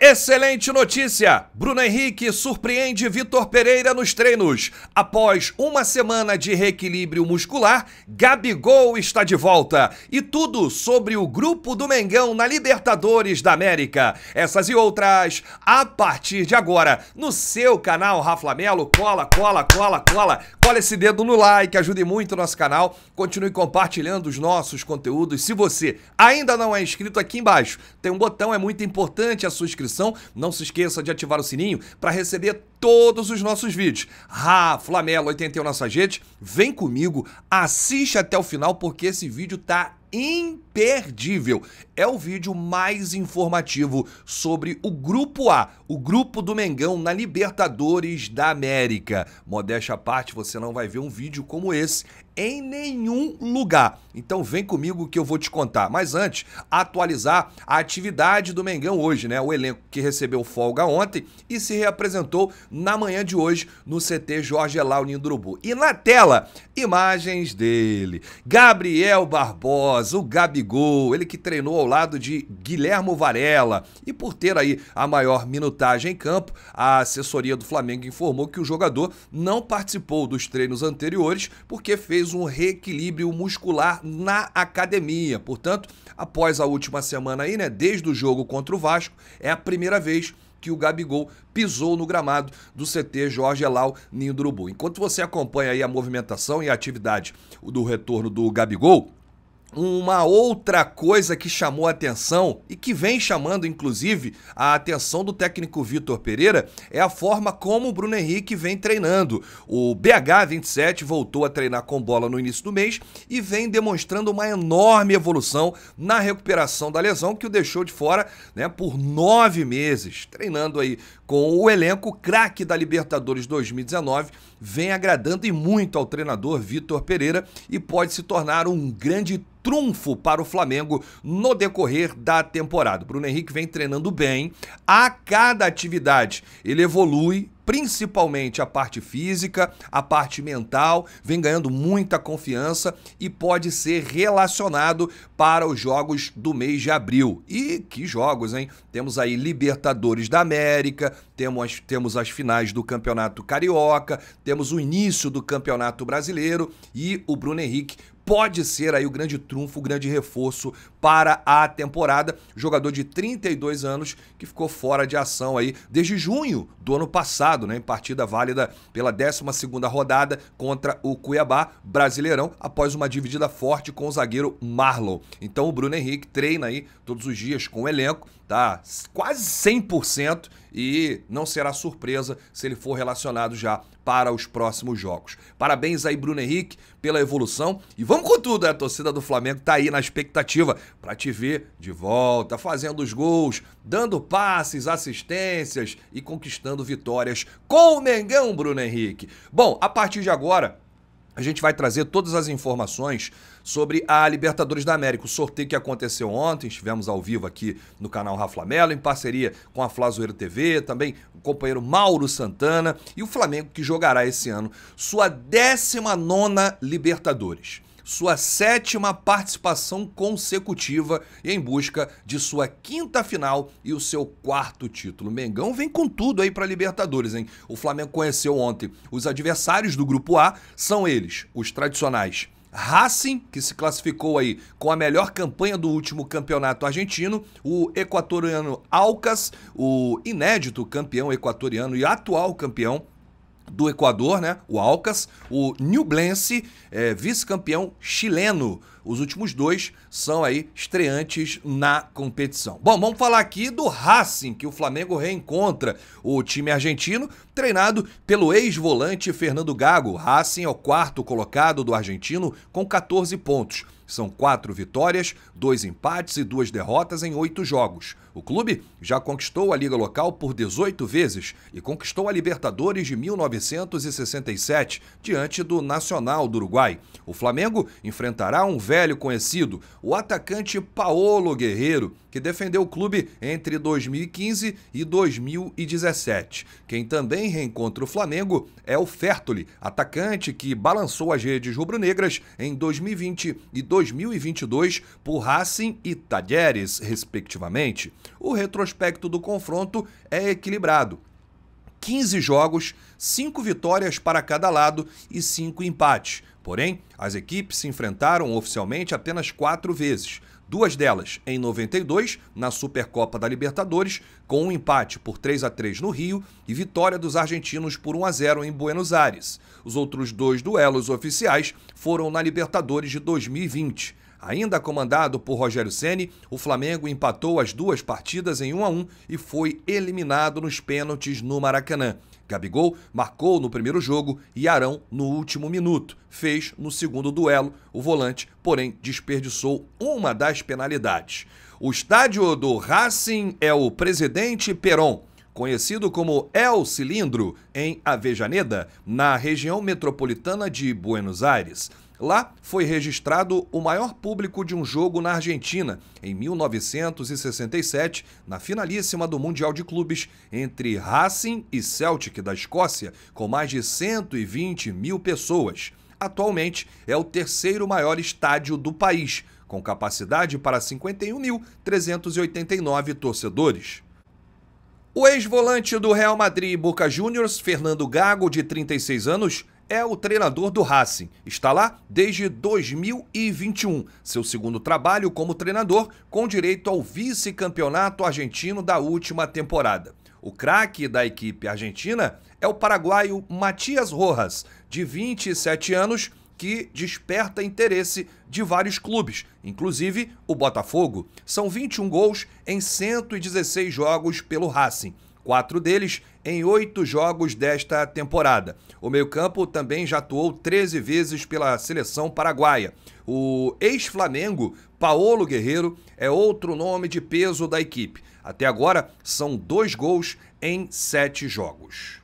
Excelente notícia! Bruno Henrique surpreende Vitor Pereira nos treinos. Após uma semana de reequilíbrio muscular, Gabigol está de volta. E tudo sobre o grupo do Mengão na Libertadores da América. Essas e outras, a partir de agora, no seu canal Rafa Melo. Cola, cola, cola, cola. Cola esse dedo no like, ajude muito o nosso canal. Continue compartilhando os nossos conteúdos. Se você ainda não é inscrito, aqui embaixo tem um botão, é muito importante a sua inscrição descrição. Não se esqueça de ativar o sininho para receber todos os nossos vídeos. Ah, Flamelo 81 na Sagete, vem comigo, assiste até o final porque esse vídeo tá imperdível. É o vídeo mais informativo sobre o Grupo A, o grupo do Mengão na Libertadores da América. Modéstia à parte, você não vai ver um vídeo como esse em nenhum lugar. Então vem comigo que eu vou te contar. Mas antes, atualizar a atividade do Mengão hoje, né? O elenco que recebeu folga ontem e se reapresentou na manhã de hoje no CT Jorge Launin do E na tela, imagens dele. Gabriel Barbosa o Gabigol, ele que treinou ao lado de Guilhermo Varela. E por ter aí a maior minutagem em campo, a assessoria do Flamengo informou que o jogador não participou dos treinos anteriores porque fez um reequilíbrio muscular na academia. Portanto, após a última semana aí, né, desde o jogo contra o Vasco, é a primeira vez que o Gabigol pisou no gramado do CT Jorge Elal Ninho do Urubu. Enquanto você acompanha aí a movimentação e a atividade do retorno do Gabigol, uma outra coisa que chamou a atenção e que vem chamando inclusive a atenção do técnico Vitor Pereira é a forma como o Bruno Henrique vem treinando. O BH27 voltou a treinar com bola no início do mês e vem demonstrando uma enorme evolução na recuperação da lesão que o deixou de fora né, por nove meses. Treinando aí com o elenco craque da Libertadores 2019, vem agradando e muito ao treinador Vitor Pereira e pode se tornar um grande trunfo para o Flamengo no decorrer da temporada. Bruno Henrique vem treinando bem, a cada atividade ele evolui, principalmente a parte física, a parte mental, vem ganhando muita confiança e pode ser relacionado para os jogos do mês de abril. E que jogos, hein? Temos aí Libertadores da América, temos, temos as finais do Campeonato Carioca, temos o início do Campeonato Brasileiro e o Bruno Henrique pode ser aí o grande trunfo, o grande reforço para a temporada. Jogador de 32 anos que ficou fora de ação aí desde junho do ano passado, né, em partida válida pela 12 rodada contra o Cuiabá Brasileirão, após uma dividida forte com o zagueiro Marlon. Então o Bruno Henrique treina aí todos os dias com o elenco, tá quase 100% e não será surpresa se ele for relacionado já para os próximos jogos. Parabéns aí, Bruno Henrique, pela evolução. E vamos com tudo, né? a torcida do Flamengo tá aí na expectativa para te ver de volta, fazendo os gols, dando passes, assistências e conquistando vitórias com o Mengão, Bruno Henrique. Bom, a partir de agora, a gente vai trazer todas as informações sobre a Libertadores da América, o sorteio que aconteceu ontem, estivemos ao vivo aqui no canal Rafa Mello, em parceria com a Flazoeiro TV, também o companheiro Mauro Santana e o Flamengo que jogará esse ano sua 19 Libertadores sua sétima participação consecutiva e em busca de sua quinta final e o seu quarto título. Mengão vem com tudo aí para Libertadores, hein? O Flamengo conheceu ontem os adversários do grupo A, são eles, os tradicionais Racing, que se classificou aí com a melhor campanha do último campeonato argentino, o equatoriano Alcas, o inédito campeão equatoriano e atual campeão do Equador, né? O Alcas, o Newblense, é, vice-campeão chileno. Os últimos dois são aí estreantes na competição. Bom, vamos falar aqui do Racing, que o Flamengo reencontra o time argentino, treinado pelo ex-volante Fernando Gago. Racing é o quarto colocado do argentino com 14 pontos. São quatro vitórias, dois empates e duas derrotas em oito jogos. O clube já conquistou a Liga Local por 18 vezes e conquistou a Libertadores de 1967, diante do Nacional do Uruguai. O Flamengo enfrentará um velho conhecido, o atacante Paolo Guerreiro, que defendeu o clube entre 2015 e 2017. Quem também reencontra o Flamengo é o Fertoli, atacante que balançou as redes rubro-negras em 2020 e 2022 por Racing e Talheres, respectivamente. O retrospecto do confronto é equilibrado. 15 jogos, 5 vitórias para cada lado e 5 empates. Porém, as equipes se enfrentaram oficialmente apenas quatro vezes duas delas em 92, na Supercopa da Libertadores, com um empate por 3 a 3 no Rio e vitória dos argentinos por 1 a 0 em Buenos Aires. Os outros dois duelos oficiais foram na Libertadores de 2020. Ainda comandado por Rogério Ceni, o Flamengo empatou as duas partidas em 1 a 1 e foi eliminado nos pênaltis no Maracanã. Gabigol marcou no primeiro jogo e Arão no último minuto. Fez no segundo duelo o volante, porém desperdiçou uma das penalidades. O estádio do Racing é o Presidente Peron, conhecido como El Cilindro, em Avejaneda, na região metropolitana de Buenos Aires. Lá foi registrado o maior público de um jogo na Argentina, em 1967, na finalíssima do Mundial de Clubes, entre Racing e Celtic da Escócia, com mais de 120 mil pessoas. Atualmente é o terceiro maior estádio do país, com capacidade para 51.389 torcedores. O ex-volante do Real Madrid, Boca Juniors, Fernando Gago, de 36 anos, é o treinador do Racing. Está lá desde 2021, seu segundo trabalho como treinador, com direito ao vice-campeonato argentino da última temporada. O craque da equipe argentina é o paraguaio Matias Rojas, de 27 anos, que desperta interesse de vários clubes, inclusive o Botafogo. São 21 gols em 116 jogos pelo Racing quatro deles em oito jogos desta temporada. O meio-campo também já atuou 13 vezes pela seleção paraguaia. O ex-Flamengo, Paolo Guerreiro, é outro nome de peso da equipe. Até agora, são dois gols em sete jogos.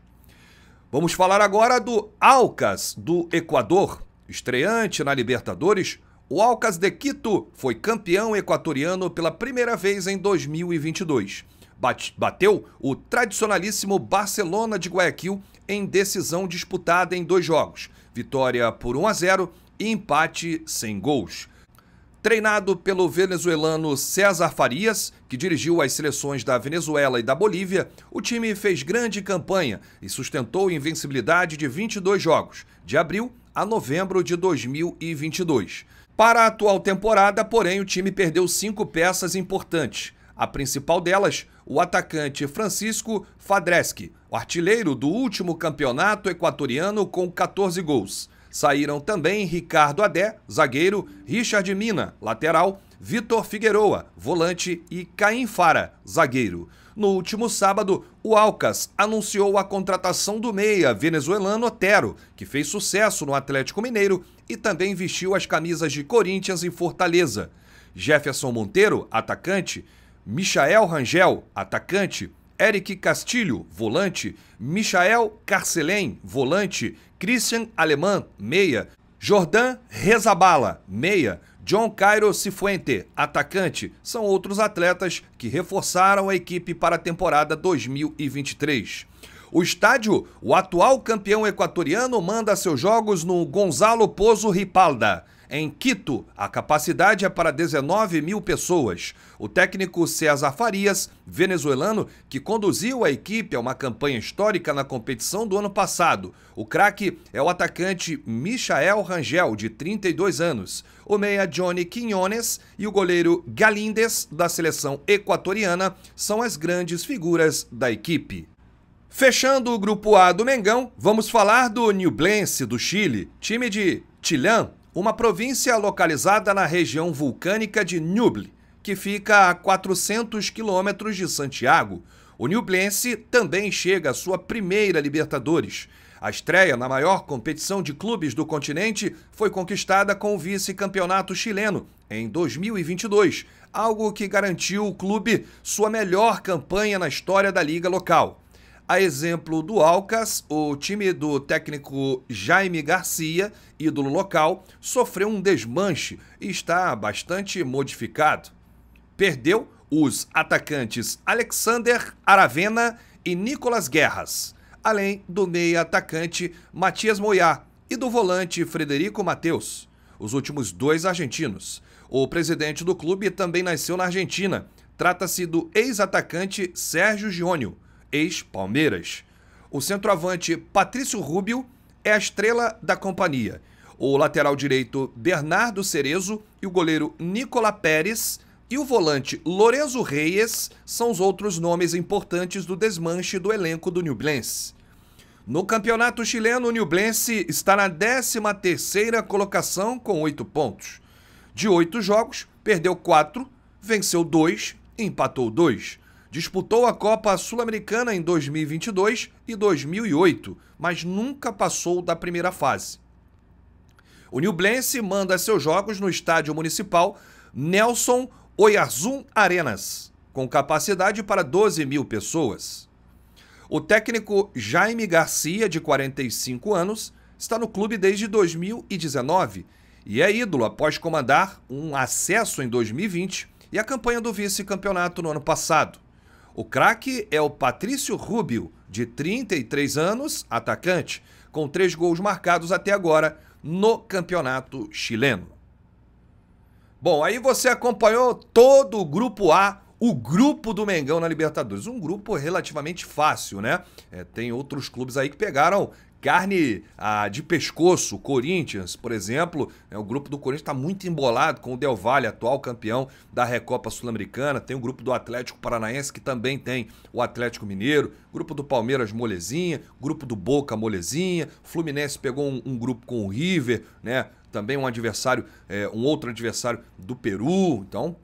Vamos falar agora do Alcas, do Equador. Estreante na Libertadores, o Alcas de Quito foi campeão equatoriano pela primeira vez em 2022 bate, bateu o tradicionalíssimo Barcelona de Guayaquil em decisão disputada em dois jogos, vitória por 1 a 0 e empate sem gols. Treinado pelo venezuelano César Farias, que dirigiu as seleções da Venezuela e da Bolívia, o time fez grande campanha e sustentou invencibilidade de 22 jogos, de abril a novembro de 2022. Para a atual temporada, porém, o time perdeu cinco peças importantes. A principal delas, o atacante Francisco o artilheiro do último campeonato equatoriano com 14 gols. Saíram também Ricardo Adé, zagueiro, Richard Mina, lateral, Vitor Figueroa, volante e Caim Fara, zagueiro. No último sábado, o Alcas anunciou a contratação do meia venezuelano Otero, que fez sucesso no Atlético Mineiro e também vestiu as camisas de Corinthians e Fortaleza. Jefferson Monteiro, atacante, Michael Rangel, atacante, Eric Castilho, volante, Michael Carcelém, volante, Christian Alemã, meia, Jordan Rezabala, meia, John Cairo Cifuente, atacante, são outros atletas que reforçaram a equipe para a temporada 2023. O estádio, o atual campeão equatoriano, manda seus jogos no Gonzalo Pozo Ripalda. Em Quito, a capacidade é para 19 mil pessoas. O técnico César Farias, venezuelano, que conduziu a equipe a uma campanha histórica na competição do ano passado. O craque é o atacante Michael Rangel, de 32 anos, o meia Johnny Quinones e o goleiro Galindes, da seleção equatoriana, são as grandes figuras da equipe. Fechando o grupo A do Mengão, vamos falar do Nublense do Chile, time de Tilham, uma província localizada na região vulcânica de Nuble, que fica a 400 quilômetros de Santiago. O Nublense também chega à sua primeira Libertadores. A estreia na maior competição de clubes do continente foi conquistada com o vice-campeonato chileno em 2022, algo que garantiu o clube sua melhor campanha na história da liga local. A exemplo do Alcas, o time do técnico Jaime Garcia, ídolo local, sofreu um desmanche e está bastante modificado. Perdeu os atacantes Alexander Aravena e Nicolas Guerras, além do meia atacante Matias Moyá e do volante Frederico Mateus, os últimos dois argentinos. O presidente do clube também nasceu na Argentina. Trata-se do ex-atacante Sérgio Giônio ex-Palmeiras. O centroavante Patrício Rúbio é a estrela da companhia. O lateral direito Bernardo Cerezo e o goleiro Nicola Pérez e o volante Lorenzo Reyes são os outros nomes importantes do desmanche do elenco do Nublense. No campeonato chileno, o Nublense está na 13ª colocação com 8 pontos. De 8 jogos, perdeu 4, venceu 2 empatou 2. Disputou a Copa Sul-Americana em 2022 e 2008, mas nunca passou da primeira fase. O Nublense manda seus jogos no estádio municipal Nelson Oyarzun Arenas, com capacidade para 12 mil pessoas. O técnico Jaime Garcia, de 45 anos, está no clube desde 2019 e é ídolo após comandar um acesso em 2020 e a campanha do vice-campeonato no ano passado. O craque é o Patrício Rubio, de 33 anos, atacante, com três gols marcados até agora no campeonato chileno. Bom, aí você acompanhou todo o grupo A, o grupo do Mengão na Libertadores. Um grupo relativamente fácil, né? É, tem outros clubes aí que pegaram Carne ah, de pescoço, Corinthians, por exemplo, né, o grupo do Corinthians está muito embolado com o Del Valle, atual campeão da Recopa Sul-Americana. Tem o grupo do Atlético Paranaense, que também tem o Atlético Mineiro, grupo do Palmeiras Molezinha, grupo do Boca Molezinha, Fluminense pegou um, um grupo com o River, né? Também um adversário, é, um outro adversário do Peru. Então,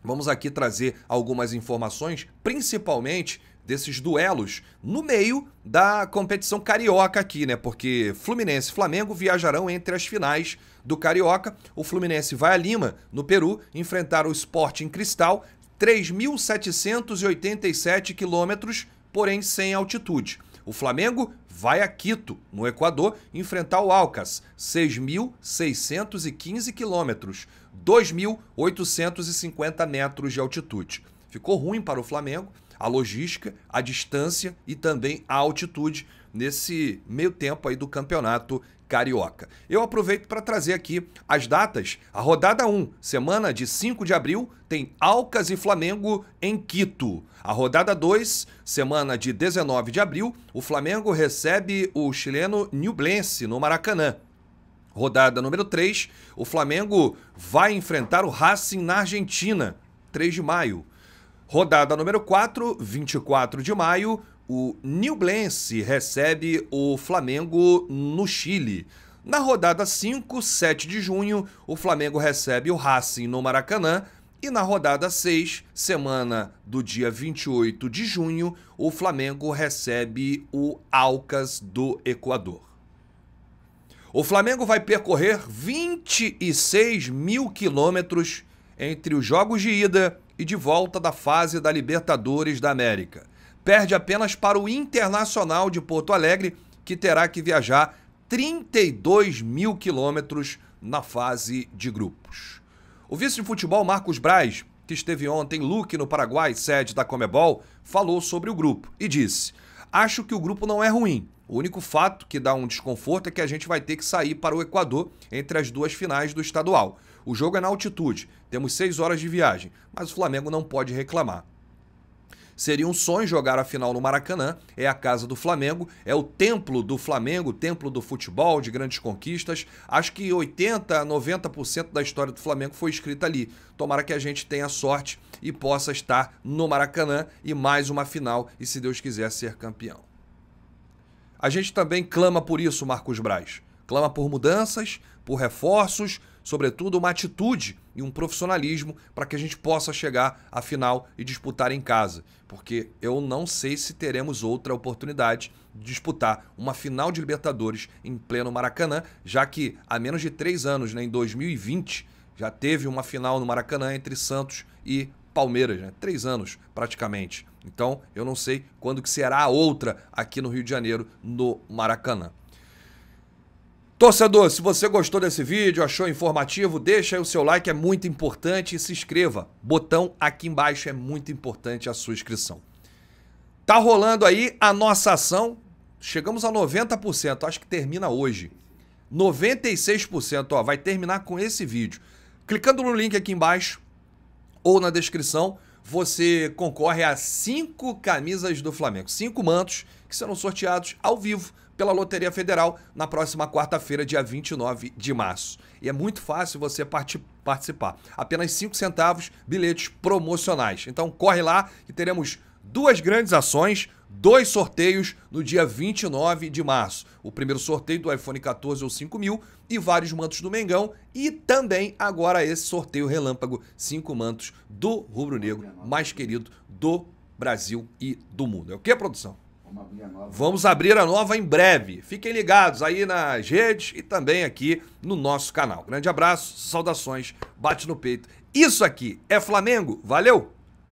Vamos aqui trazer algumas informações, principalmente desses duelos no meio da competição carioca aqui, né? Porque Fluminense e Flamengo viajarão entre as finais do Carioca. O Fluminense vai a Lima, no Peru, enfrentar o Sporting Cristal, 3.787 quilômetros, porém sem altitude. O Flamengo vai a Quito, no Equador, enfrentar o Alcas, 6.615 quilômetros, 2.850 metros de altitude. Ficou ruim para o Flamengo, a logística, a distância e também a altitude nesse meio tempo aí do campeonato carioca. Eu aproveito para trazer aqui as datas. A rodada 1, semana de 5 de abril, tem Alcas e Flamengo em Quito. A rodada 2, semana de 19 de abril, o Flamengo recebe o chileno Nublense no Maracanã. Rodada número 3, o Flamengo vai enfrentar o Racing na Argentina, 3 de maio. Rodada número 4, 24 de maio, o Newblense recebe o Flamengo no Chile. Na rodada 5, 7 de junho, o Flamengo recebe o Racing no Maracanã. E na rodada 6, semana do dia 28 de junho, o Flamengo recebe o Alcas do Equador. O Flamengo vai percorrer 26 mil quilômetros entre os jogos de ida e de volta da fase da Libertadores da América. Perde apenas para o Internacional de Porto Alegre, que terá que viajar 32 mil quilômetros na fase de grupos. O vice de futebol Marcos Braz, que esteve ontem Luque, no Paraguai, sede da Comebol, falou sobre o grupo e disse: Acho que o grupo não é ruim. O único fato que dá um desconforto é que a gente vai ter que sair para o Equador entre as duas finais do estadual. O jogo é na altitude, temos seis horas de viagem, mas o Flamengo não pode reclamar. Seria um sonho jogar a final no Maracanã, é a casa do Flamengo, é o templo do Flamengo, templo do futebol, de grandes conquistas. Acho que 80, 90% da história do Flamengo foi escrita ali. Tomara que a gente tenha sorte e possa estar no Maracanã e mais uma final e se Deus quiser ser campeão. A gente também clama por isso, Marcos Braz. Clama por mudanças, por reforços, sobretudo, uma atitude e um profissionalismo para que a gente possa chegar à final e disputar em casa. Porque eu não sei se teremos outra oportunidade de disputar uma final de Libertadores em pleno Maracanã, já que há menos de três anos, né, em 2020, já teve uma final no Maracanã entre Santos e Palmeiras, né? Três anos praticamente. Então eu não sei quando que será a outra aqui no Rio de Janeiro, no Maracanã. Torcedor, se você gostou desse vídeo, achou informativo, deixa aí o seu like, é muito importante e se inscreva. Botão aqui embaixo é muito importante a sua inscrição. Tá rolando aí a nossa ação. Chegamos a 90%, acho que termina hoje. 96%, ó, vai terminar com esse vídeo. Clicando no link aqui embaixo ou na descrição, você concorre a cinco camisas do Flamengo, cinco mantos que serão sorteados ao vivo pela Loteria Federal na próxima quarta-feira, dia 29 de março. E é muito fácil você participar. Apenas 5 centavos bilhetes promocionais. Então corre lá que teremos duas grandes ações, dois sorteios no dia 29 de março. O primeiro sorteio do iPhone 14 ou 5 mil e vários mantos do Mengão e também agora esse sorteio relâmpago, cinco mantos do rubro-negro mais querido do Brasil e do mundo. É o que, produção? Vamos abrir a nova. em breve. Fiquem ligados aí nas redes e também aqui no nosso canal. Grande abraço, saudações, bate no peito. Isso aqui é Flamengo. Valeu!